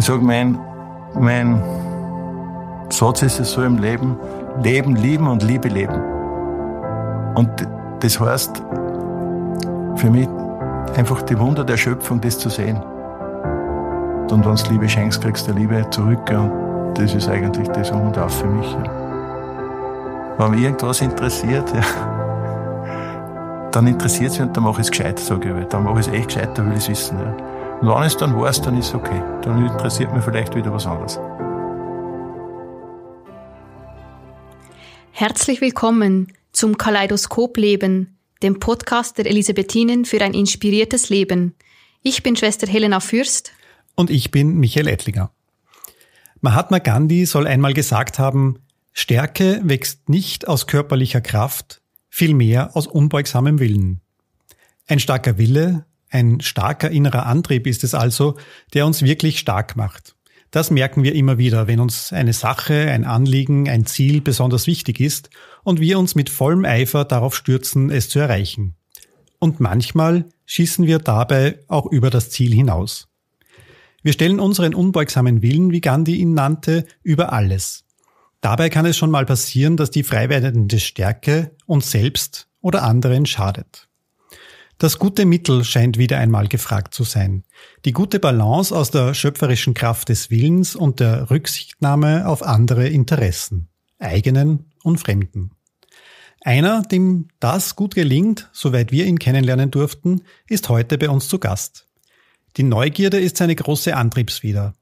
Ich sage, mein, mein Satz ist es so im Leben, Leben lieben und Liebe leben. Und das heißt für mich einfach die Wunder der Schöpfung, das zu sehen. Und wenn du Liebe schenkst, kriegst du Liebe zurück. Und das ist eigentlich das Um und Auf für mich. Wenn mich irgendwas interessiert, ja, dann interessiert es mich und dann mache ich es gescheit, halt. sage ich. Dann mache ich es echt gescheit, dann will ich es wissen. Ja. Und wenn es dann war's, dann ist okay. Dann interessiert mich vielleicht wieder was anderes. Herzlich willkommen zum Kaleidoskop Leben, dem Podcast der Elisabethinen für ein inspiriertes Leben. Ich bin Schwester Helena Fürst. Und ich bin Michael Ettlinger. Mahatma Gandhi soll einmal gesagt haben, Stärke wächst nicht aus körperlicher Kraft, vielmehr aus unbeugsamem Willen. Ein starker Wille ein starker innerer Antrieb ist es also, der uns wirklich stark macht. Das merken wir immer wieder, wenn uns eine Sache, ein Anliegen, ein Ziel besonders wichtig ist und wir uns mit vollem Eifer darauf stürzen, es zu erreichen. Und manchmal schießen wir dabei auch über das Ziel hinaus. Wir stellen unseren unbeugsamen Willen, wie Gandhi ihn nannte, über alles. Dabei kann es schon mal passieren, dass die freiwerdende Stärke uns selbst oder anderen schadet. Das gute Mittel scheint wieder einmal gefragt zu sein. Die gute Balance aus der schöpferischen Kraft des Willens und der Rücksichtnahme auf andere Interessen, eigenen und fremden. Einer, dem das gut gelingt, soweit wir ihn kennenlernen durften, ist heute bei uns zu Gast. Die Neugierde ist seine große Antriebsfeder.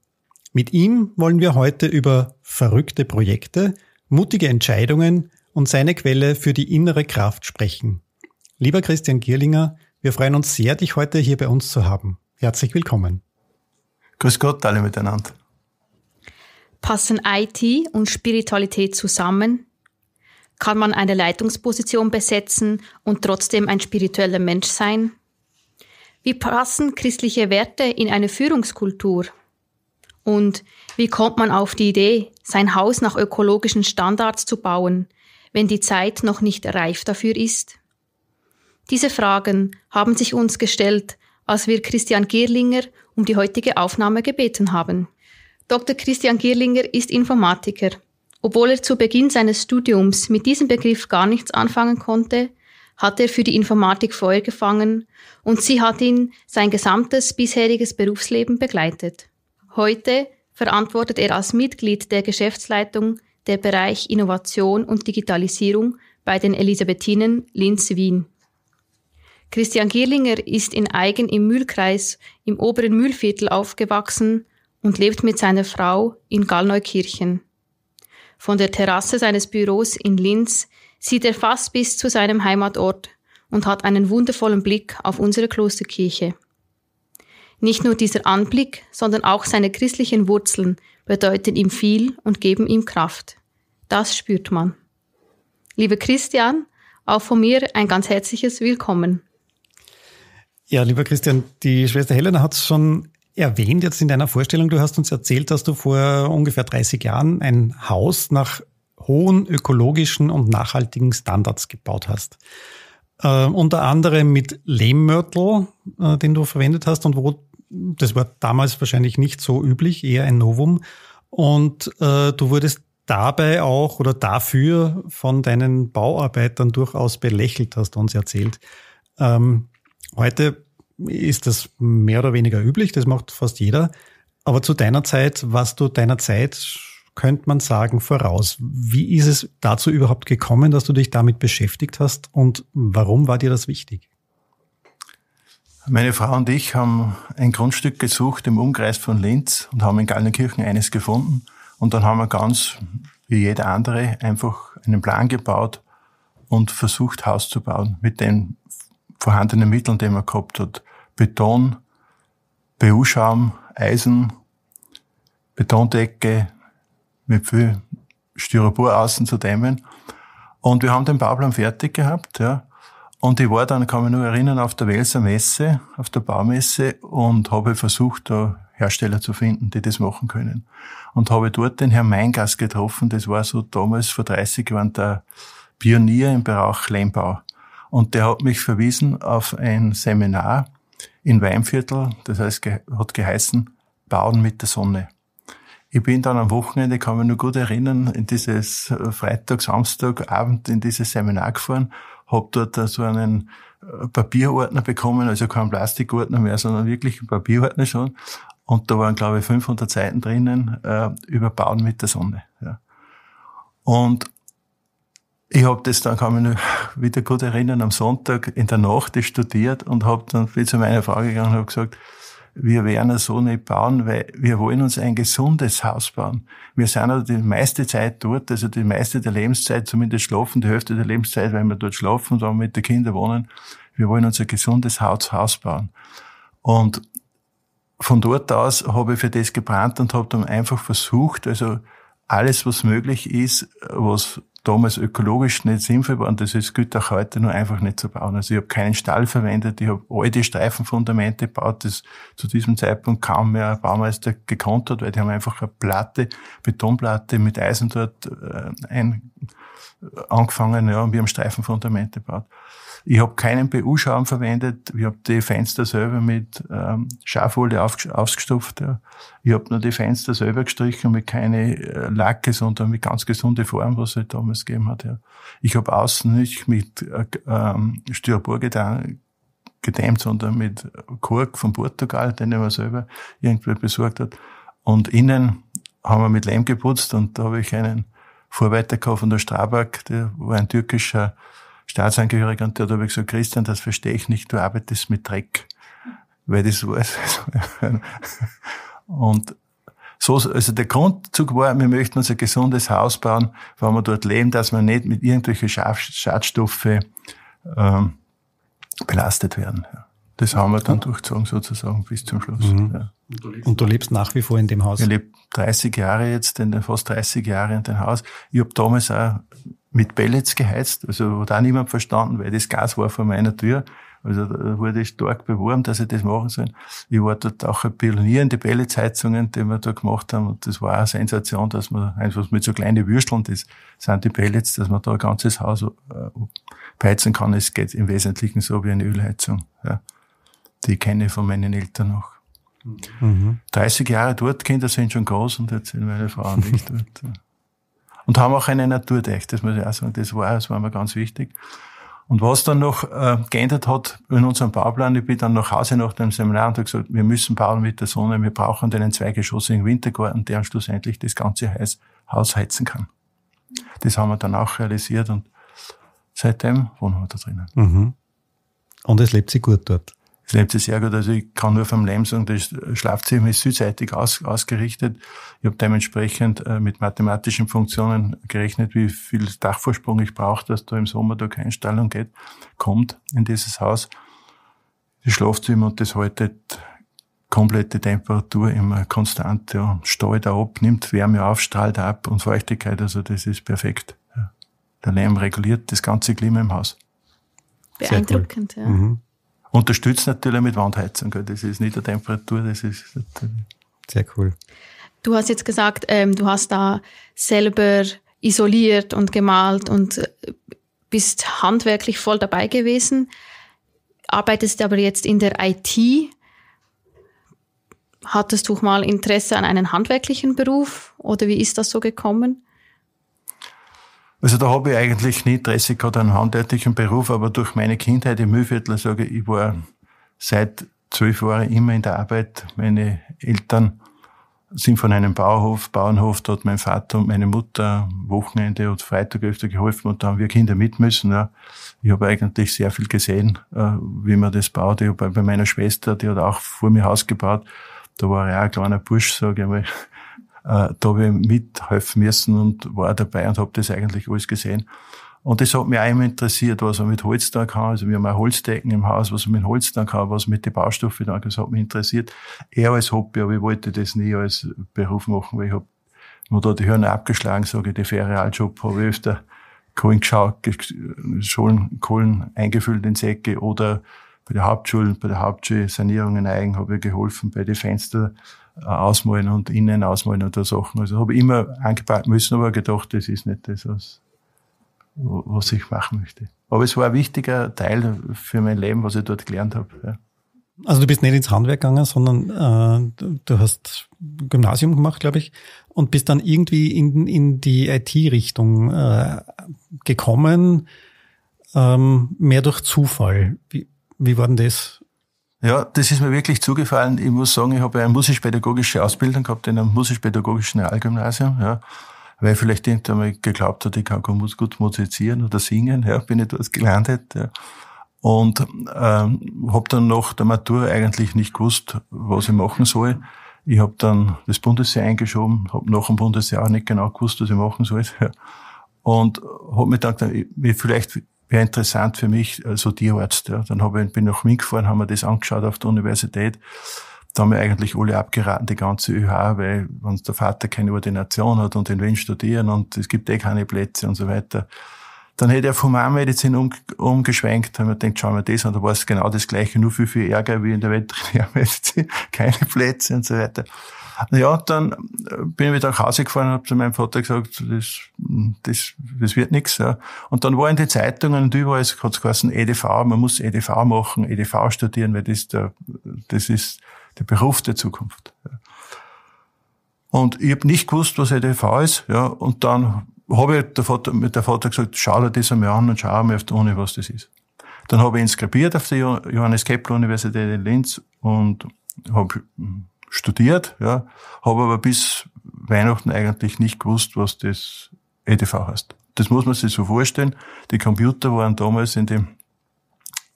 Mit ihm wollen wir heute über verrückte Projekte, mutige Entscheidungen und seine Quelle für die innere Kraft sprechen. Lieber Christian Gierlinger, wir freuen uns sehr, dich heute hier bei uns zu haben. Herzlich willkommen. Grüß Gott alle miteinander. Passen IT und Spiritualität zusammen? Kann man eine Leitungsposition besetzen und trotzdem ein spiritueller Mensch sein? Wie passen christliche Werte in eine Führungskultur? Und wie kommt man auf die Idee, sein Haus nach ökologischen Standards zu bauen, wenn die Zeit noch nicht reif dafür ist? Diese Fragen haben sich uns gestellt, als wir Christian Gierlinger um die heutige Aufnahme gebeten haben. Dr. Christian Gierlinger ist Informatiker. Obwohl er zu Beginn seines Studiums mit diesem Begriff gar nichts anfangen konnte, hat er für die Informatik Feuer gefangen und sie hat ihn sein gesamtes bisheriges Berufsleben begleitet. Heute verantwortet er als Mitglied der Geschäftsleitung der Bereich Innovation und Digitalisierung bei den Elisabethinen Linz-Wien. Christian Gierlinger ist in Eigen im Mühlkreis im oberen Mühlviertel aufgewachsen und lebt mit seiner Frau in Gallneukirchen. Von der Terrasse seines Büros in Linz sieht er fast bis zu seinem Heimatort und hat einen wundervollen Blick auf unsere Klosterkirche. Nicht nur dieser Anblick, sondern auch seine christlichen Wurzeln bedeuten ihm viel und geben ihm Kraft. Das spürt man. Liebe Christian, auch von mir ein ganz herzliches Willkommen. Ja, lieber Christian, die Schwester Helena hat es schon erwähnt jetzt in deiner Vorstellung. Du hast uns erzählt, dass du vor ungefähr 30 Jahren ein Haus nach hohen ökologischen und nachhaltigen Standards gebaut hast. Äh, unter anderem mit Lehmmörtel, äh, den du verwendet hast und wo, das war damals wahrscheinlich nicht so üblich, eher ein Novum. Und äh, du wurdest dabei auch oder dafür von deinen Bauarbeitern durchaus belächelt, hast du uns erzählt. Ähm, Heute ist das mehr oder weniger üblich, das macht fast jeder. Aber zu deiner Zeit, was du deiner Zeit, könnte man sagen, voraus. Wie ist es dazu überhaupt gekommen, dass du dich damit beschäftigt hast und warum war dir das wichtig? Meine Frau und ich haben ein Grundstück gesucht im Umkreis von Linz und haben in Gallenkirchen eines gefunden. Und dann haben wir ganz wie jeder andere einfach einen Plan gebaut und versucht, Haus zu bauen mit den vorhandenen Mitteln, die man gehabt hat, Beton, BU-Schaum, Eisen, Betondecke mit viel Styropor außen zu dämmen. Und wir haben den Bauplan fertig gehabt, ja. Und ich war dann, kann mich nur erinnern, auf der Welser Messe, auf der Baumesse und habe versucht, da Hersteller zu finden, die das machen können. Und habe dort den Herrn Meingast getroffen, das war so damals vor 30 Jahren der Pionier im Bereich Lehmbau. Und der hat mich verwiesen auf ein Seminar in Weinviertel, das heißt, hat geheißen Bauen mit der Sonne. Ich bin dann am Wochenende, kann mich nur gut erinnern, in dieses äh, Freitag, Samstag, Abend in dieses Seminar gefahren, habe dort so einen äh, Papierordner bekommen, also kein Plastikordner mehr, sondern wirklich einen Papierordner schon. Und da waren, glaube ich, 500 Seiten drinnen äh, über Bauen mit der Sonne. Ja. Und ich habe das dann, kann mich wieder gut erinnern, am Sonntag in der Nacht das studiert und habe dann viel zu meiner Frau gegangen und habe gesagt, wir werden so nicht bauen, weil wir wollen uns ein gesundes Haus bauen. Wir sind ja also die meiste Zeit dort, also die meiste der Lebenszeit, zumindest schlafen, die Hälfte der Lebenszeit, weil wir dort schlafen und dann mit den Kindern wohnen. Wir wollen uns ein gesundes Haus bauen. Und von dort aus habe ich für das gebrannt und habe dann einfach versucht, also alles, was möglich ist, was damals ökologisch nicht sinnvoll war und das ist gut auch heute nur einfach nicht zu bauen. Also ich habe keinen Stall verwendet, ich habe alte Streifenfundamente gebaut, das zu diesem Zeitpunkt kaum mehr ein Baumeister gekonnt hat, weil die haben einfach eine Platte, Betonplatte mit Eisen dort äh, ein, angefangen ja, und wir haben Streifenfundamente gebaut. Ich habe keinen BU-Schaum verwendet. Ich habe die Fenster selber mit ähm, Schafwolle ausgestopft. Ja. Ich habe nur die Fenster selber gestrichen mit keine äh, Lacke, sondern mit ganz gesunde Form, was es halt damals gegeben hat. Ja. Ich habe außen nicht mit äh, ähm, Styropor getan, gedämmt, sondern mit Kork von Portugal, den ich mir selber irgendwie besorgt hat. Und innen haben wir mit Lehm geputzt und da habe ich einen Vorarbeiter gehabt von der Strabag, der war ein türkischer Staatsangehöriger und der hat aber gesagt, Christian, das verstehe ich nicht, du arbeitest mit Dreck, weil das war Und so, also der Grundzug war, wir möchten unser gesundes Haus bauen, wo wir dort leben, dass wir nicht mit irgendwelchen Schadstoffen ähm, belastet werden. Ja das haben wir dann durchzogen sozusagen bis zum Schluss. Mhm. Ja. Und, du und du lebst nach wie vor in dem Haus? Ich lebe 30 Jahre jetzt, in den, fast 30 Jahre in dem Haus. Ich habe damals auch mit Pellets geheizt, also hat auch niemand verstanden, weil das Gas war vor meiner Tür. Also da wurde ich stark beworben, dass ich das machen soll. Ich war dort auch ein Pionier in die Pelletsheizungen, die wir da gemacht haben. Und das war eine Sensation, dass man einfach mit so kleinen Würsteln, das sind die Pellets, dass man da ein ganzes Haus äh, peizen kann. Es geht im Wesentlichen so wie eine Ölheizung. Ja die ich kenne von meinen Eltern noch. Mhm. 30 Jahre dort, Kinder sind schon groß und jetzt sind meine Frau nicht dort. Und haben auch eine Naturdeich, das muss ich auch sagen, das war, das war mir ganz wichtig. Und was dann noch äh, geändert hat in unserem Bauplan, ich bin dann nach Hause nach dem Seminar und habe gesagt, wir müssen bauen mit der Sonne, wir brauchen einen zweigeschossigen Wintergarten, der schlussendlich das ganze Haus heizen kann. Das haben wir dann auch realisiert und seitdem wohnen wir da drinnen. Mhm. Und es lebt sich gut dort. Das nimmt es sehr gut. Also ich kann nur vom Leben sagen, das Schlafzimmer ist südseitig aus, ausgerichtet. Ich habe dementsprechend äh, mit mathematischen Funktionen gerechnet, wie viel Dachvorsprung ich brauche, dass da im Sommer da keine Stallung geht, kommt in dieses Haus. Das Schlafzimmer und das haltet komplette Temperatur immer konstant, ja, stahlt ab, nimmt Wärme auf, strahlt ab und Feuchtigkeit, also das ist perfekt. Ja. Der Lärm reguliert das ganze Klima im Haus. Beeindruckend, cool. ja. Mhm unterstützt natürlich mit Wandheizung. Das ist nicht die Temperatur, das ist Sehr cool. Du hast jetzt gesagt, ähm, du hast da selber isoliert und gemalt und äh, bist handwerklich voll dabei gewesen, arbeitest aber jetzt in der IT. Hattest du mal Interesse an einem handwerklichen Beruf oder wie ist das so gekommen? Also da habe ich eigentlich nie Interesse gehabt an handwerklichen Beruf, aber durch meine Kindheit im Mühlviertel sage ich, ich war seit zwölf Jahren immer in der Arbeit. Meine Eltern sind von einem Bauhof, Bauernhof, da hat mein Vater und meine Mutter Wochenende und Freitag öfter geholfen und da haben wir Kinder mit müssen. Ja. Ich habe eigentlich sehr viel gesehen, äh, wie man das baut. Ich habe bei meiner Schwester, die hat auch vor mir Haus gebaut, da war ich auch ein kleiner Bursch, sage ich mal. Äh, da habe ich mithelfen müssen und war dabei und habe das eigentlich alles gesehen. Und das hat mich auch immer interessiert, was man mit Holz da kann. Also wir haben auch Holzdecken im Haus, was man mit Holz da kann, was mit den Baustoffen da kann. Das hat mich interessiert. Eher als Hobby, aber ich wollte das nie als Beruf machen, weil ich habe mir da die Hörner abgeschlagen, sage ich, den Ferialjob habe ich öfter Kohlen geschaut, Schulen, Kohlen eingefüllt in Säcke oder bei der Hauptschule, bei der Hauptschule Sanierungen eigen habe ich geholfen, bei den Fenster ausmalen und innen ausmalen und so Sachen. Also habe ich immer angepackt müssen, aber gedacht, das ist nicht das, was, was ich machen möchte. Aber es war ein wichtiger Teil für mein Leben, was ich dort gelernt habe. Ja. Also du bist nicht ins Handwerk gegangen, sondern äh, du hast Gymnasium gemacht, glaube ich, und bist dann irgendwie in, in die IT-Richtung äh, gekommen, ähm, mehr durch Zufall. Wie, wie war denn das? Ja, das ist mir wirklich zugefallen. Ich muss sagen, ich habe eine musisch-pädagogische Ausbildung gehabt in einem musisch-pädagogischen Realgymnasium, ja. Weil vielleicht irgendwann geglaubt hat, ich kann gut musizieren oder singen, ja, bin ich dort gelandet, ja. Und ähm, habe dann nach der Matur eigentlich nicht gewusst, was ich machen soll. Ich habe dann das Bundesjahr eingeschoben, habe nach dem Bundesjahr nicht genau gewusst, was ich machen soll. Ja. Und habe mir gedacht, ich, vielleicht wäre interessant für mich, so also Tierarzt. Ja. Dann hab ich, bin ich nach Wien gefahren, haben wir das angeschaut auf der Universität. Da haben wir eigentlich alle abgeraten, die ganze ÖH, weil wenn der Vater keine Ordination hat und in Wien studieren und es gibt eh keine Plätze und so weiter, dann hätte er Humanmedizin um, umgeschwenkt. Da haben wir gedacht, schauen wir das und da war es genau das Gleiche, nur viel, viel Ärger wie in der Veterinärmedizin, keine Plätze und so weiter. Ja, dann äh, bin ich wieder nach Hause gefahren und habe zu meinem Vater gesagt, das, das, das wird nichts. Ja. Und dann war in den Zeitungen und überall hat es geheißen, EDV, man muss EDV machen, EDV studieren, weil das, der, das ist der Beruf der Zukunft. Ja. Und ich habe nicht gewusst, was EDV ist. Ja, und dann habe ich der Vater, mit der Vater gesagt, schau dir das einmal an und schau einmal auf der Uni, was das ist. Dann habe ich inskribiert auf der Johannes Kepler Universität in Linz und habe studiert, ja, habe aber bis Weihnachten eigentlich nicht gewusst, was das EDV heißt. Das muss man sich so vorstellen. Die Computer waren damals in dem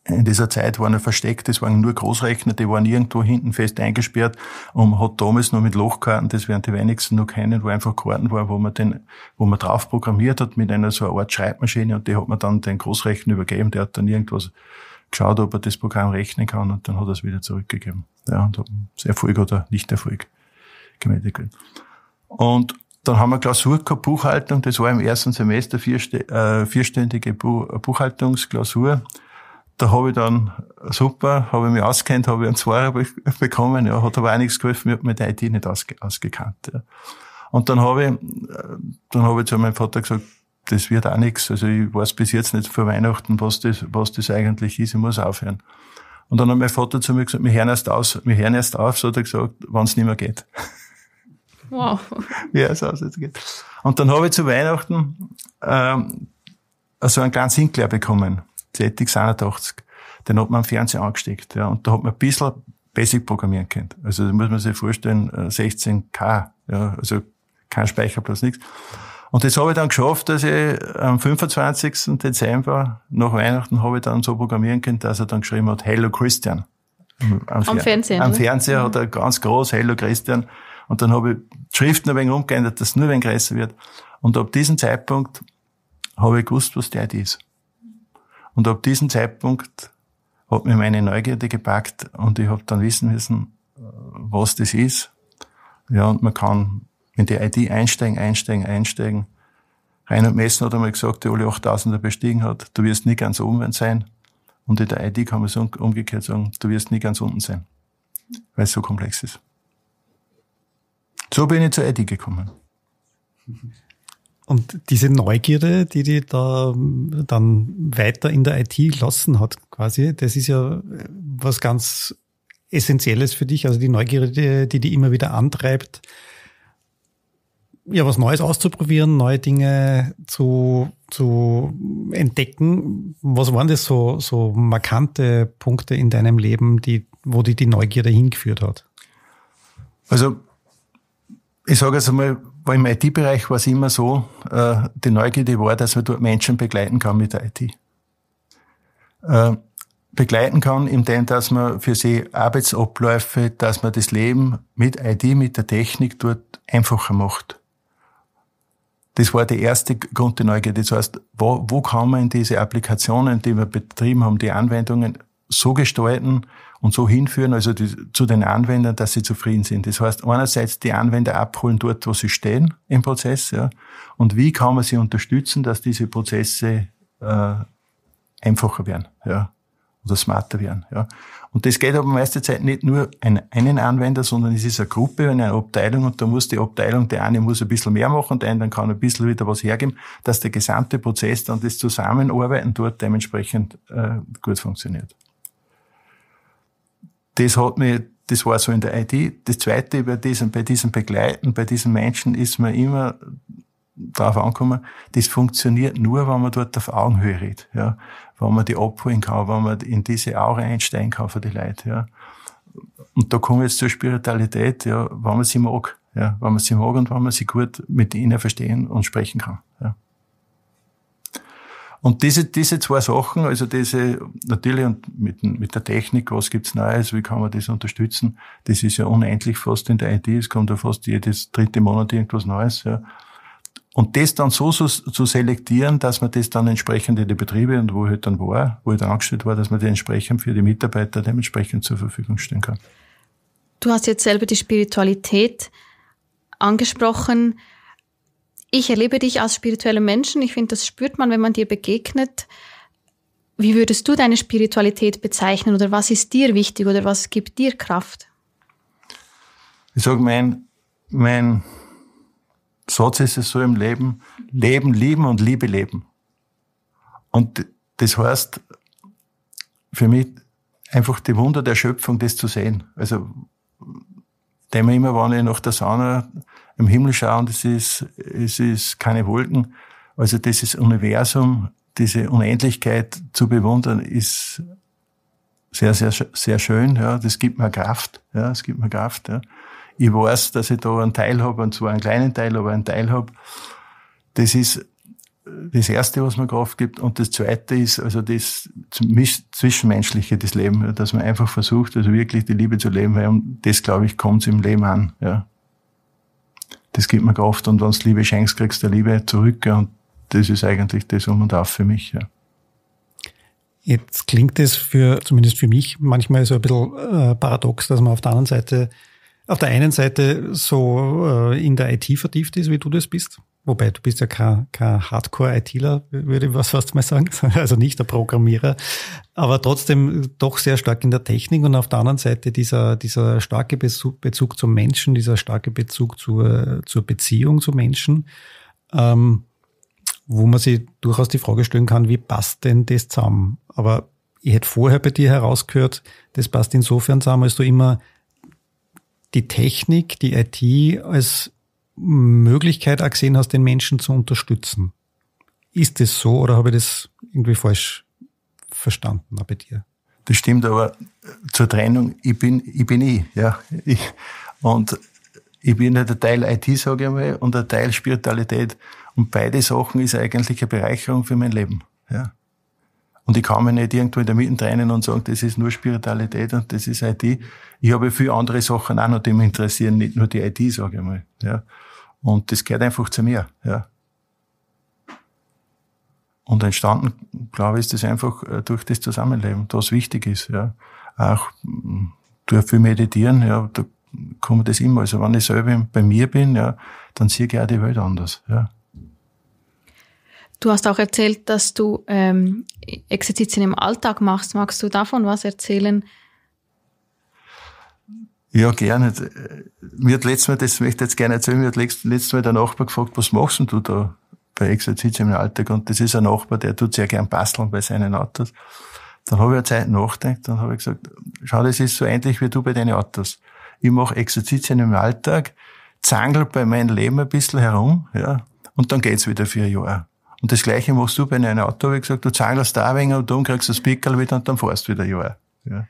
in dieser Zeit waren er versteckt, es waren nur Großrechner, die waren irgendwo hinten fest eingesperrt und man hat damals noch mit Lochkarten, das werden die wenigsten noch kennen, wo einfach Karten waren, wo man den, wo man drauf programmiert hat mit einer so einer Art Schreibmaschine und die hat man dann den Großrechner übergeben, der hat dann irgendwas geschaut, ob er das Programm rechnen kann und dann hat er es wieder zurückgegeben. Ja, und hat Erfolg oder Nicht-Erfolg gemeldet. Und dann haben wir Klausur gehabt, Buchhaltung, das war im ersten Semester äh, vierstündige Buchhaltungsklausur da habe ich dann, super, habe ich mich auskennt, habe ich einen Zweier bekommen, ja, hat aber auch nichts geholfen, ich habe mit der IT nicht ausge, ausgekannt. Ja. Und dann habe ich, äh, dann habe ich zu meinem Vater gesagt, das wird auch nichts. Also ich weiß bis jetzt nicht vor Weihnachten, was das, was das eigentlich ist, ich muss aufhören. Und dann hat mein Vater zu mir gesagt, wir hören erst aus, wir hören erst auf, so hat er gesagt, wenn es nicht mehr geht. Wow. ja, so jetzt geht. Und dann habe ich zu Weihnachten ähm, so einen kleinen Sinclair bekommen. ZX81. Den hat man am Fernseher angesteckt, ja. Und da hat man ein bisschen Basic programmieren können. Also, da muss man sich vorstellen, 16K, äh, ja. Also, kein Speicherplatz, nichts. Und das habe ich dann geschafft, dass ich am 25. Dezember nach Weihnachten habe ich dann so programmieren können, dass er dann geschrieben hat, Hello Christian. Am, am, am Am ne? Fernseher hat mhm. er ganz groß, Hello Christian. Und dann habe ich die Schriften ein wenig umgeändert, dass es nur ein wenig größer wird. Und ab diesem Zeitpunkt habe ich gewusst, was der Idee ist. Und ab diesem Zeitpunkt hat mir meine Neugierde gepackt und ich habe dann wissen müssen, äh, was das ist. Ja, und man kann in die ID einsteigen, einsteigen, einsteigen. Reinhard Messen hat einmal gesagt, der alle 8000er bestiegen hat, du wirst nie ganz oben sein. Und in der ID kann man so umgekehrt sagen, du wirst nie ganz unten sein, weil es so komplex ist. So bin ich zur ID gekommen. Mhm. Und diese Neugierde, die die da ähm, dann weiter in der IT lassen hat, quasi, das ist ja äh, was ganz Essentielles für dich. Also die Neugierde, die die immer wieder antreibt, ja, was Neues auszuprobieren, neue Dinge zu, zu entdecken. Was waren das so, so markante Punkte in deinem Leben, die, wo die die Neugierde hingeführt hat? Also, ich sage jetzt einmal, war im IT-Bereich war es immer so, äh, die Neugierde war, dass man dort Menschen begleiten kann mit der IT. Äh, begleiten kann, indem dass man für sie Arbeitsabläufe, dass man das Leben mit IT, mit der Technik dort einfacher macht. Das war der erste Grund der Neugierde. Das heißt, wo, wo kann man diese Applikationen, die wir betrieben haben, die Anwendungen so gestalten, und so hinführen, also die, zu den Anwendern, dass sie zufrieden sind. Das heißt, einerseits die Anwender abholen dort, wo sie stehen im Prozess, ja, und wie kann man sie unterstützen, dass diese Prozesse äh, einfacher werden, ja, oder smarter werden, ja. Und das geht aber meiste Zeit nicht nur an einen Anwender, sondern es ist eine Gruppe, eine Abteilung und da muss die Abteilung, der eine muss ein bisschen mehr machen, der andere kann ein bisschen wieder was hergeben, dass der gesamte Prozess dann das Zusammenarbeiten dort dementsprechend äh, gut funktioniert das hat mich, das war so in der IT. Das zweite bei diesem, bei diesem Begleiten, bei diesen Menschen ist man immer darauf angekommen, das funktioniert nur, wenn man dort auf Augenhöhe redet, ja. Wenn man die abholen kann, wenn man in diese Aura einsteigen kann für die Leute, ja. Und da kommen wir jetzt zur Spiritualität, ja, wenn man sie mag, ja, wenn man sie mag und wenn man sie gut mit ihnen verstehen und sprechen kann. Und diese, diese zwei Sachen, also diese, natürlich und mit, mit der Technik, was gibt's Neues, wie kann man das unterstützen, das ist ja unendlich fast in der IT, es kommt ja fast jedes dritte Monat irgendwas Neues, ja. Und das dann so, so zu selektieren, dass man das dann entsprechend in die Betriebe und wo ich halt dann war, wo ich dann angestellt war, dass man die entsprechend für die Mitarbeiter dementsprechend zur Verfügung stellen kann. Du hast jetzt selber die Spiritualität angesprochen ich erlebe dich als spirituelle Menschen. Ich finde, das spürt man, wenn man dir begegnet. Wie würdest du deine Spiritualität bezeichnen oder was ist dir wichtig oder was gibt dir Kraft? Ich sage, mein, mein Satz ist es so im Leben, Leben lieben und Liebe leben. Und das heißt für mich einfach die Wunder der Schöpfung, das zu sehen. Also denke mir immer, wenn ich nach der Sauna im Himmel schaue und es ist, es ist keine Wolken, also dieses Universum, diese Unendlichkeit zu bewundern, ist sehr, sehr, sehr schön. Ja, das gibt mir Kraft. Ja, es gibt mir Kraft. Ja. Ich weiß, dass ich da einen Teil habe, und zwar einen kleinen Teil, aber einen Teil habe. Das ist das Erste, was man Kraft gibt. Und das Zweite ist also das Zwischenmenschliche, das Leben, dass man einfach versucht, also wirklich die Liebe zu leben, weil um das, glaube ich, kommt im Leben an. Ja. Das gibt mir Kraft und wenn du Liebe schenkst, kriegst du Liebe zurück. Ja. Und das ist eigentlich das Um und darf für mich. Ja. Jetzt klingt es für, zumindest für mich, manchmal so ein bisschen äh, paradox, dass man auf der anderen Seite, auf der einen Seite so äh, in der IT vertieft ist, wie du das bist, Wobei, du bist ja kein, kein Hardcore-ITler, würde ich was fast mal sagen. Also nicht der Programmierer. Aber trotzdem doch sehr stark in der Technik und auf der anderen Seite dieser, dieser starke Bezug, Bezug zum Menschen, dieser starke Bezug zur, zur Beziehung zu Menschen, ähm, wo man sich durchaus die Frage stellen kann, wie passt denn das zusammen? Aber ich hätte vorher bei dir herausgehört, das passt insofern zusammen, als du immer die Technik, die IT als Möglichkeit auch gesehen hast, den Menschen zu unterstützen. Ist das so oder habe ich das irgendwie falsch verstanden bei dir? Das stimmt, aber äh, zur Trennung, ich bin ich. Bin ich ja. Ich, und ich bin ja halt ein Teil IT, sage ich mal, und ein Teil Spiritualität. Und beide Sachen ist eigentlich eine Bereicherung für mein Leben. Ja. Und ich kann mich nicht irgendwo in der Mitte trennen und sagen, das ist nur Spiritualität und das ist IT. Ich habe viele andere Sachen auch noch, die mich interessieren, nicht nur die IT, sage ich mal. Ja. Und das gehört einfach zu mir. Ja. Und entstanden, glaube ich, ist das einfach äh, durch das Zusammenleben, das wichtig ist. Ja. Auch hm, durch viel meditieren, ja, da kommt das immer. Also wenn ich selber bei mir bin, ja, dann sehe ich auch die Welt anders. Ja. Du hast auch erzählt, dass du ähm, Exerzitien im Alltag machst. Magst du davon was erzählen? Ja, gerne. Äh, mir hat letztes Mal, das möchte ich jetzt gerne erzählen, mir hat letztes Mal der Nachbar gefragt, was machst denn du da bei Exerzitien im Alltag? Und das ist ein Nachbar, der tut sehr gern basteln bei seinen Autos. Dann habe ich eine Zeit nachgedacht, dann habe ich gesagt, schau, das ist so ähnlich wie du bei deinen Autos. Ich mache Exerzitien im Alltag, zangel bei meinem Leben ein bisschen herum, ja, und dann geht's wieder für ein Jahr. Und das Gleiche machst du bei einem Auto, wie gesagt, du zangelst da ein und dann kriegst du das Pickel wieder und dann fährst du wieder ein Jahr. Ja.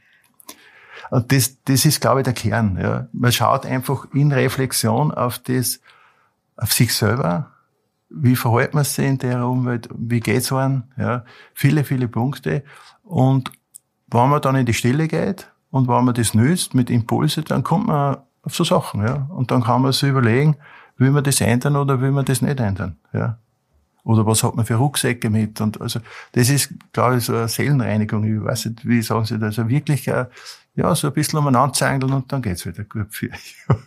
Und das, das ist, glaube ich, der Kern. Ja. Man schaut einfach in Reflexion auf das, auf sich selber. Wie verhält man sich in der Umwelt? Wie geht's einem? Ja. Viele, viele Punkte. Und wenn man dann in die Stille geht und wenn man das nützt mit Impulse, dann kommt man auf so Sachen, ja. Und dann kann man sich überlegen, will man das ändern oder will man das nicht ändern, ja. Oder was hat man für Rucksäcke mit? Und also, das ist, glaube ich, so eine Seelenreinigung. Ich weiß nicht, wie sagen Sie das? Also wirklich, äh, ja, so ein bisschen umeinander zeigen und dann geht's wieder gut für euch.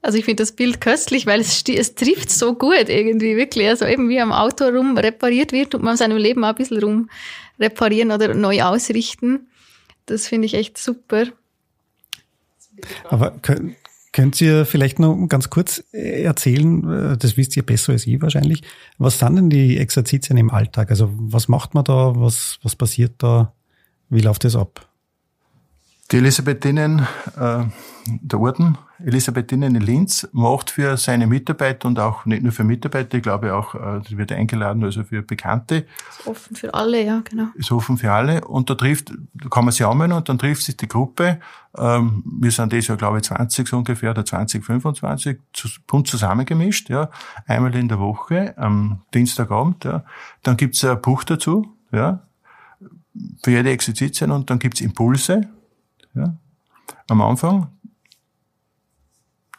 Also ich finde das Bild köstlich, weil es, es trifft so gut irgendwie, wirklich. Also eben wie am Auto rum repariert wird, tut man seinem Leben auch ein bisschen rum reparieren oder neu ausrichten. Das finde ich echt super. Aber können, Könnt ihr vielleicht noch ganz kurz äh, erzählen, äh, das wisst ihr besser als ich wahrscheinlich, was sind denn die Exerzitien im Alltag? Also was macht man da, was, was passiert da, wie läuft das ab? Die Elisabethinen äh, der Orden Elisabethinen in Linz macht für seine Mitarbeiter und auch nicht nur für Mitarbeiter, ich glaube auch, die äh, wird eingeladen, also für Bekannte. Ist offen für alle, ja, genau. Ist offen für alle. Und da trifft, da kann man sich anmelden und dann trifft sich die Gruppe, ähm, wir sind das Jahr, glaube ich, 20 so ungefähr, oder 20, 25, bunt zusammengemischt, ja, einmal in der Woche, am Dienstagabend, ja. Dann gibt's ein Buch dazu, ja, für jede Exerzitien und dann gibt's Impulse, ja, am Anfang,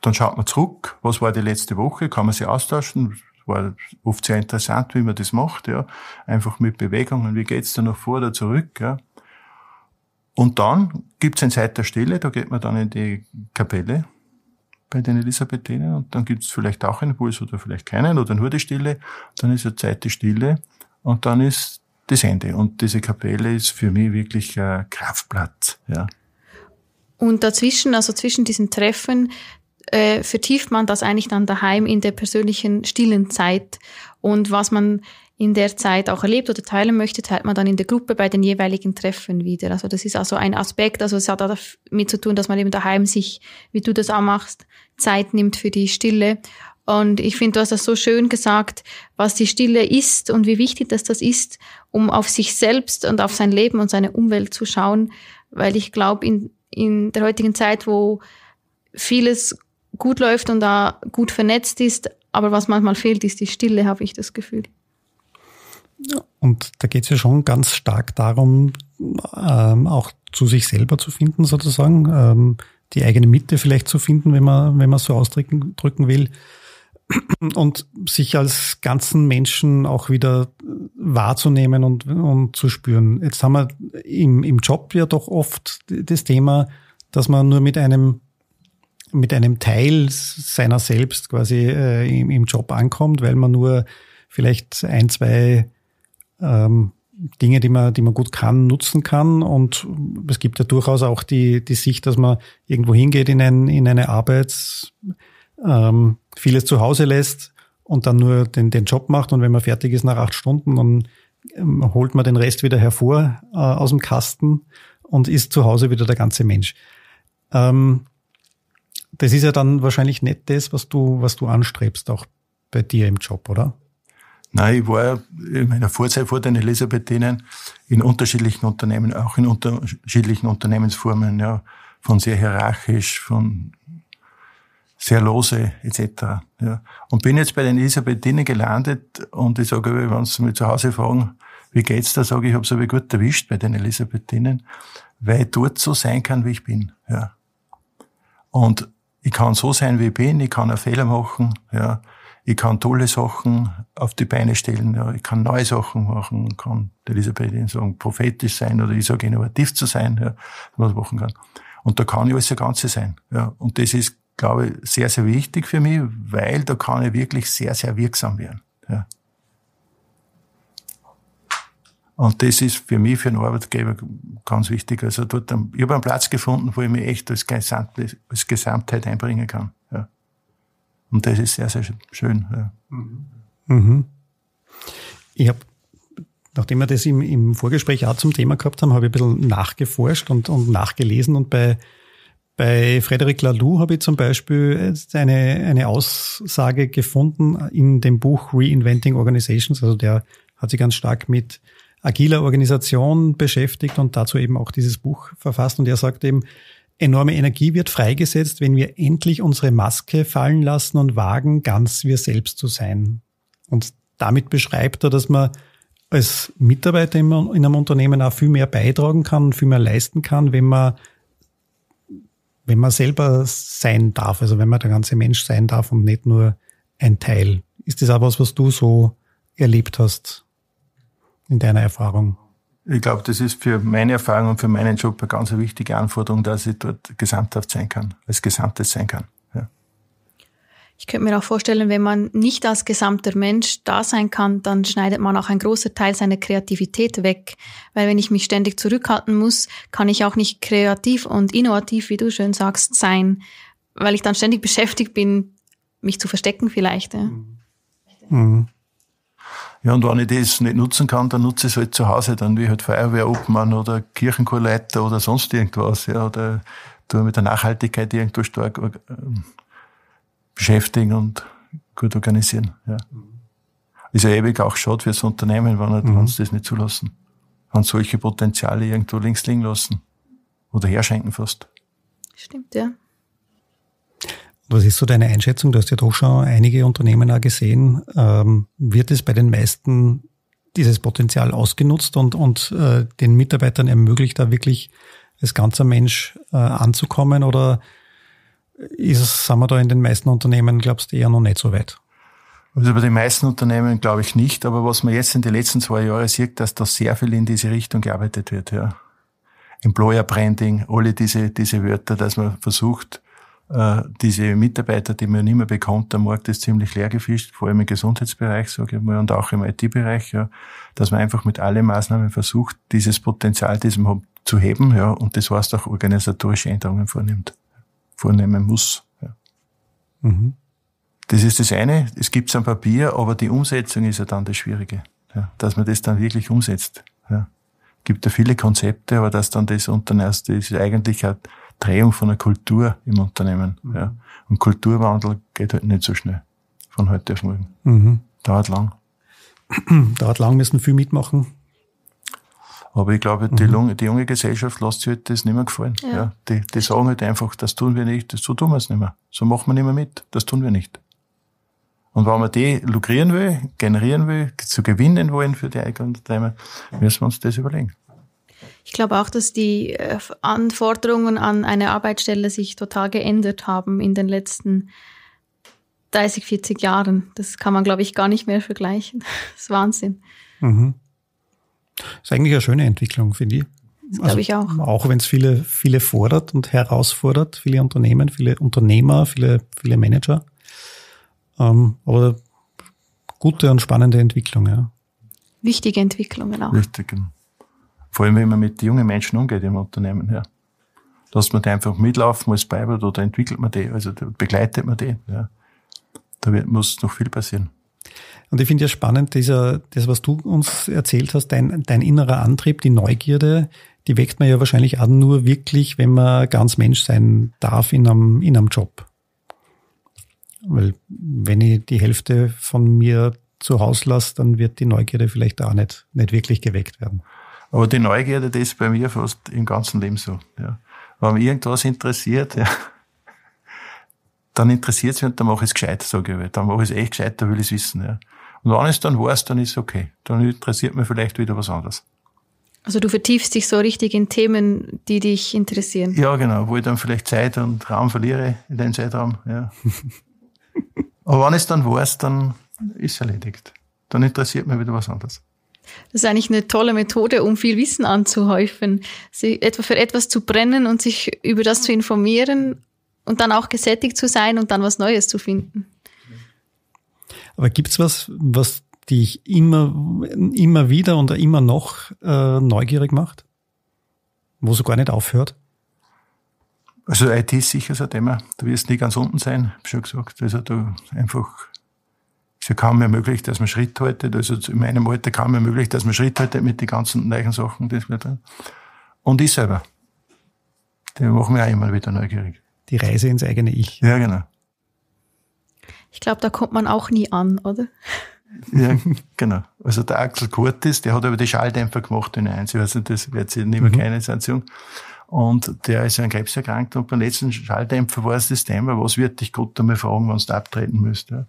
dann schaut man zurück, was war die letzte Woche, kann man sich austauschen, war oft sehr interessant, wie man das macht, ja. Einfach mit Bewegungen, wie geht's da noch vor oder zurück, ja. Und dann gibt's eine Zeit der Stille, da geht man dann in die Kapelle bei den Elisabethinen und dann gibt's vielleicht auch einen Puls oder vielleicht keinen oder nur die Stille. Dann ist eine Zeit der Stille und dann ist das Ende. Und diese Kapelle ist für mich wirklich ein Kraftplatz, ja. Und dazwischen, also zwischen diesen Treffen, äh, vertieft man das eigentlich dann daheim in der persönlichen stillen Zeit. Und was man in der Zeit auch erlebt oder teilen möchte, teilt man dann in der Gruppe bei den jeweiligen Treffen wieder. Also das ist also ein Aspekt, also es hat auch damit zu tun, dass man eben daheim sich, wie du das auch machst, Zeit nimmt für die Stille. Und ich finde, du hast das so schön gesagt, was die Stille ist und wie wichtig dass das ist, um auf sich selbst und auf sein Leben und seine Umwelt zu schauen. Weil ich glaube, in, in der heutigen Zeit, wo vieles gut läuft und da gut vernetzt ist. Aber was manchmal fehlt, ist die Stille, habe ich das Gefühl. Und da geht es ja schon ganz stark darum, ähm, auch zu sich selber zu finden, sozusagen, ähm, die eigene Mitte vielleicht zu finden, wenn man, wenn man so ausdrücken drücken will. Und sich als ganzen Menschen auch wieder wahrzunehmen und, und zu spüren. Jetzt haben wir im, im Job ja doch oft das Thema, dass man nur mit einem mit einem Teil seiner selbst quasi äh, im, im, Job ankommt, weil man nur vielleicht ein, zwei ähm, Dinge, die man, die man gut kann, nutzen kann. Und es gibt ja durchaus auch die, die Sicht, dass man irgendwo hingeht in, ein, in eine Arbeit, ähm, vieles zu Hause lässt und dann nur den, den Job macht. Und wenn man fertig ist nach acht Stunden, dann ähm, holt man den Rest wieder hervor äh, aus dem Kasten und ist zu Hause wieder der ganze Mensch. Ähm, das ist ja dann wahrscheinlich nicht das, was du, was du anstrebst, auch bei dir im Job, oder? Nein, ich war in meiner Vorzeit vor den Elisabethinen in unterschiedlichen Unternehmen, auch in unterschiedlichen Unternehmensformen, ja, von sehr hierarchisch, von sehr lose etc. Ja. Und bin jetzt bei den Elisabethinen gelandet und ich sage, wenn sie mich zu Hause fragen, wie geht's da, sage ich, ich habe es aber gut erwischt bei den Elisabethinen, weil ich dort so sein kann, wie ich bin. Ja. Und ich kann so sein, wie ich bin, ich kann einen Fehler machen, ja. Ich kann tolle Sachen auf die Beine stellen, ja. Ich kann neue Sachen machen, kann der Elisabethin sagen, prophetisch sein oder ich sage innovativ zu sein, ja, was ich machen kann. Und da kann ich alles ein Ganze sein, ja. Und das ist, glaube ich, sehr, sehr wichtig für mich, weil da kann ich wirklich sehr, sehr wirksam werden, ja. Und das ist für mich, für einen Arbeitgeber ganz wichtig. Also dort, ich habe einen Platz gefunden, wo ich mich echt als, Gesamt, als Gesamtheit einbringen kann. Ja. Und das ist sehr, sehr schön. Ja. Mhm. Ich habe, nachdem wir das im, im, Vorgespräch auch zum Thema gehabt haben, habe ich ein bisschen nachgeforscht und, und nachgelesen. Und bei, bei Frederic Laloux habe ich zum Beispiel eine, eine Aussage gefunden in dem Buch Reinventing Organizations. Also der hat sich ganz stark mit agiler Organisation beschäftigt und dazu eben auch dieses Buch verfasst. Und er sagt eben, enorme Energie wird freigesetzt, wenn wir endlich unsere Maske fallen lassen und wagen, ganz wir selbst zu sein. Und damit beschreibt er, dass man als Mitarbeiter in einem Unternehmen auch viel mehr beitragen kann, viel mehr leisten kann, wenn man, wenn man selber sein darf, also wenn man der ganze Mensch sein darf und nicht nur ein Teil. Ist das auch was, was du so erlebt hast? in deiner Erfahrung? Ich glaube, das ist für meine Erfahrung und für meinen Job eine ganz wichtige Anforderung, dass ich dort gesamthaft sein kann, als Gesamtes sein kann. Ja. Ich könnte mir auch vorstellen, wenn man nicht als gesamter Mensch da sein kann, dann schneidet man auch einen großen Teil seiner Kreativität weg. Weil wenn ich mich ständig zurückhalten muss, kann ich auch nicht kreativ und innovativ, wie du schön sagst, sein. Weil ich dann ständig beschäftigt bin, mich zu verstecken vielleicht. Ja. Mhm. Ja, und wenn ich das nicht nutzen kann, dann nutze ich es halt zu Hause, dann wie halt Feuerwehrobmann oder Kirchenchorleiter oder sonst irgendwas, ja, oder tue mit der Nachhaltigkeit irgendwo stark äh, beschäftigen und gut organisieren, ja. Mhm. Ist ja ewig auch schade fürs Unternehmen, wenn halt, mhm. uns das nicht zulassen. Wenn solche Potenziale irgendwo links liegen lassen. Oder herschenken fast. Stimmt, ja. Was ist so deine Einschätzung? Du hast ja doch schon einige Unternehmen auch gesehen. Ähm, wird es bei den meisten dieses Potenzial ausgenutzt und, und äh, den Mitarbeitern ermöglicht, da wirklich als ganzer Mensch äh, anzukommen? Oder ist es, sind wir da in den meisten Unternehmen, glaubst du, eher noch nicht so weit? Also bei den meisten Unternehmen glaube ich nicht, aber was man jetzt in den letzten zwei Jahren sieht, dass da sehr viel in diese Richtung gearbeitet wird, ja. Employer Branding, alle diese, diese Wörter, dass man versucht, äh, diese Mitarbeiter, die man nicht mehr bekommt, der Markt ist ziemlich leer gefischt, vor allem im Gesundheitsbereich, sage ich mal, und auch im IT-Bereich, ja, dass man einfach mit allen Maßnahmen versucht, dieses Potenzial, das man hat, zu heben, ja, und das heißt auch organisatorische Änderungen vornimmt, vornehmen muss. Ja. Mhm. Das ist das eine, es gibt es am Papier, aber die Umsetzung ist ja dann das Schwierige, ja, dass man das dann wirklich umsetzt. Ja. gibt ja viele Konzepte, aber dass dann das unter das ist eigentlich halt Drehung von einer Kultur im Unternehmen. Mhm. Ja. Und Kulturwandel geht halt nicht so schnell von heute auf morgen. Mhm. Dauert lang. Dauert lang, müssen viel mitmachen. Aber ich glaube, die, mhm. Lunge, die junge Gesellschaft lässt sich halt das nicht mehr gefallen. Ja. ja. Die, die sagen halt einfach, das tun wir nicht, so tun wir es nicht mehr. So machen wir nicht mehr mit, das tun wir nicht. Und wenn man die lukrieren will, generieren will, zu gewinnen wollen für die eigenen Unternehmen, müssen wir uns das überlegen. Ich glaube auch, dass die äh, Anforderungen an eine Arbeitsstelle sich total geändert haben in den letzten 30, 40 Jahren. Das kann man, glaube ich, gar nicht mehr vergleichen. Das ist Wahnsinn. Mhm. Das ist eigentlich eine schöne Entwicklung, finde ich. Das also, glaube ich auch. Auch wenn es viele, viele fordert und herausfordert, viele Unternehmen, viele Unternehmer, viele, viele Manager. Ähm, aber gute und spannende Entwicklung, ja. Wichtige Entwicklungen auch. Wichtigen. Genau. Vor allem, wenn man mit jungen Menschen umgeht im Unternehmen. Ja. Lässt man die einfach mitlaufen als Beiwort oder entwickelt man die, also begleitet man die. Ja. Da wird, muss noch viel passieren. Und ich finde ja spannend, dieser, das, was du uns erzählt hast, dein, dein innerer Antrieb, die Neugierde, die weckt man ja wahrscheinlich an nur wirklich, wenn man ganz Mensch sein darf in einem, in einem Job. Weil wenn ich die Hälfte von mir zu Hause lasse, dann wird die Neugierde vielleicht auch nicht, nicht wirklich geweckt werden. Aber die Neugierde, die ist bei mir fast im ganzen Leben so. Ja. Wenn mich irgendwas interessiert, ja, dann interessiert es mich und dann mache ich es gescheit, halt. sage ich. Dann mache ich es echt gescheit, dann will ich es wissen. Ja. Und wenn es dann weiß, dann ist es okay. Dann interessiert mich vielleicht wieder was anderes. Also du vertiefst dich so richtig in Themen, die dich interessieren. Ja, genau, wo ich dann vielleicht Zeit und Raum verliere in den Zeitraum. Ja. Aber wenn es dann weiß, dann ist es erledigt. Dann interessiert mich wieder was anderes. Das ist eigentlich eine tolle Methode, um viel Wissen anzuhäufen, sich etwa für etwas zu brennen und sich über das zu informieren und dann auch gesättigt zu sein und dann was Neues zu finden. Aber gibt es was, was dich immer, immer wieder und immer noch äh, neugierig macht? Wo so gar nicht aufhört? Also IT ist sicher so ein Thema. Du wirst nie ganz unten sein, habe ich schon gesagt. Also du einfach für kaum mehr möglich, dass man Schritt haltet. Also in meinem Alter kaum mehr möglich, dass man Schritt haltet mit den ganzen neuen Sachen. Das wird Und ich selber. Die machen mich auch immer wieder neugierig. Die Reise ins eigene Ich. Ja, genau. Ich glaube, da kommt man auch nie an, oder? Ja, genau. Also der Axel Kurtis, der hat aber die Schalldämpfer gemacht in eins. Ich weiß nicht, das wird sie nicht mehr mhm. keine Sanktion. Und der ist an Krebs erkrankt und beim letzten Schalldämpfer war es das Thema, was wird dich Gott einmal fragen, wenn du abtreten müsst. Ja. Mhm.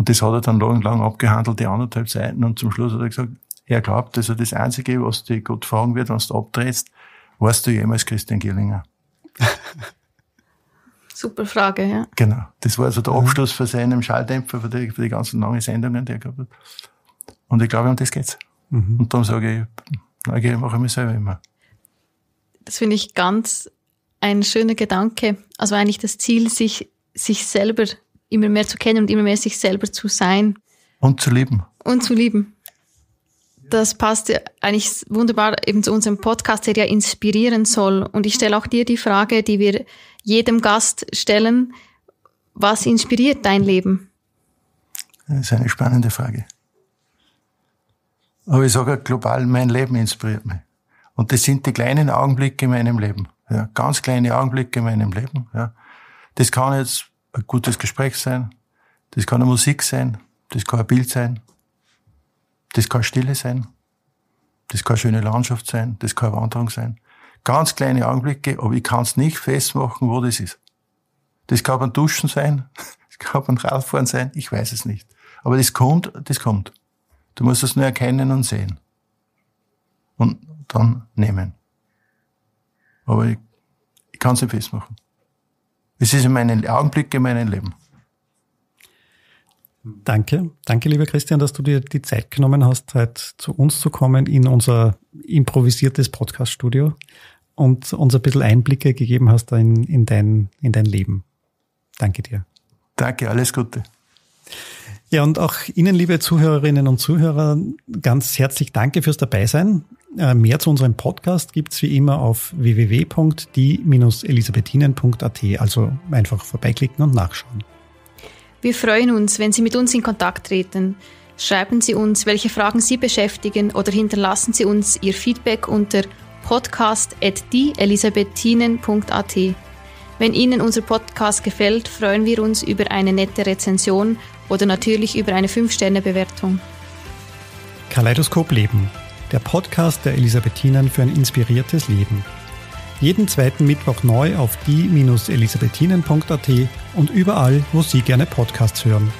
Und das hat er dann lang, lang abgehandelt, die anderthalb Seiten. Und zum Schluss hat er gesagt, er glaubt, also das Einzige, was dich Gott fragen wird, wenn du abdrehst, warst du jemals Christian Gillinger? Super Frage, ja. Genau. Das war also der mhm. Abschluss für seinen Schalldämpfer, für die, für die ganzen langen Sendungen, die er gehabt hat. Und ich glaube, um das geht's. Mhm. Und dann sage ich, neugierig mache ich mich selber immer. Das finde ich ganz ein schöner Gedanke. Also eigentlich das Ziel, sich, sich selber immer mehr zu kennen und immer mehr sich selber zu sein. Und zu lieben. Und zu lieben. Das passt eigentlich wunderbar eben zu unserem Podcast, der ja inspirieren soll. Und ich stelle auch dir die Frage, die wir jedem Gast stellen. Was inspiriert dein Leben? Das ist eine spannende Frage. Aber ich sage global, mein Leben inspiriert mich. Und das sind die kleinen Augenblicke in meinem Leben. Ja, ganz kleine Augenblicke in meinem Leben. Ja. Das kann jetzt ein gutes Gespräch sein, das kann eine Musik sein, das kann ein Bild sein, das kann Stille sein, das kann eine schöne Landschaft sein, das kann eine Wanderung sein. Ganz kleine Augenblicke, aber ich kann es nicht festmachen, wo das ist. Das kann beim Duschen sein, das kann beim Radfahren sein, ich weiß es nicht. Aber das kommt, das kommt. Du musst es nur erkennen und sehen. Und dann nehmen. Aber ich, ich kann es nicht festmachen. Es ist mein Augenblick in meinem Leben. Danke. Danke, lieber Christian, dass du dir die Zeit genommen hast, heute zu uns zu kommen in unser improvisiertes Podcast-Studio und uns ein bisschen Einblicke gegeben hast in, in, dein, in dein Leben. Danke dir. Danke, alles Gute. Ja, und auch Ihnen, liebe Zuhörerinnen und Zuhörer, ganz herzlich danke fürs Dabeisein. Äh, mehr zu unserem Podcast gibt es wie immer auf www.die-elisabethinen.at, also einfach vorbeiklicken und nachschauen. Wir freuen uns, wenn Sie mit uns in Kontakt treten. Schreiben Sie uns, welche Fragen Sie beschäftigen oder hinterlassen Sie uns Ihr Feedback unter podcast.die-elisabethinen.at. Wenn Ihnen unser Podcast gefällt, freuen wir uns über eine nette Rezension oder natürlich über eine 5-Sterne-Bewertung. Kaleidoskop Leben der Podcast der Elisabethinen für ein inspiriertes Leben. Jeden zweiten Mittwoch neu auf die-elisabethinen.at und überall, wo Sie gerne Podcasts hören.